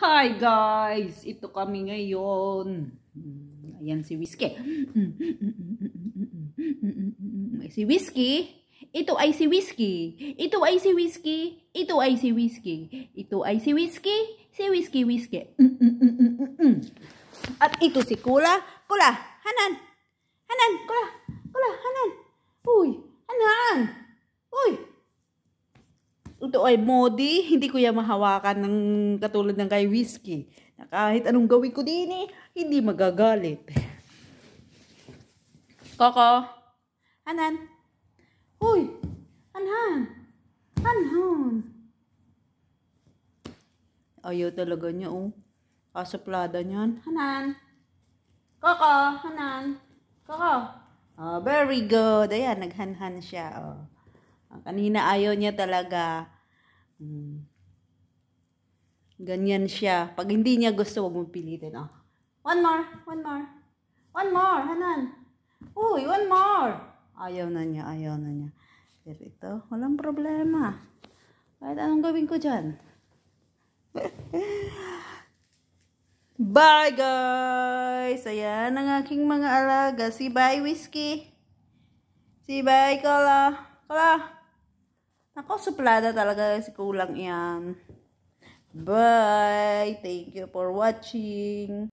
Hi guys! Ito kami ngayon. Ayan si Whiskey. Si Whiskey? Ito ay si Whiskey. Ito ay si Whiskey. Ito ay si Whiskey. Ito ay si Whiskey. Si Whiskey Whiskey. At ito si Kula. Kula, Hanan. Hanan, Kula. Ito ay Modi, hindi ko yan mahawakan ng katulad ng kay Whiskey. Na kahit anong gawin ko din eh, hindi magagalit. Koko, anan? Uy, anhan, anhan. Ayaw talaga niya oh. Kasaplada niyan. Hanan. Koko, hanan. Koko. Oh, very good. Ayan, naghanhan siya. Oh. Kanina ayaw niya talaga. Hmm. Ganyan siya. Pag hindi niya gusto, huwag mong pilitin. Oh. One more. One more. One more. Hanan. Uy, one more. Ayaw na niya. Ayaw na niya. Pero ito, walang problema. Kahit anong gawin ko dyan. Bye, guys! Ayan ang aking mga alaga. Si Bye Whiskey. Si Bye Cola. Cola! Ako, suplada talaga. si Kulang yan. Bye! Thank you for watching!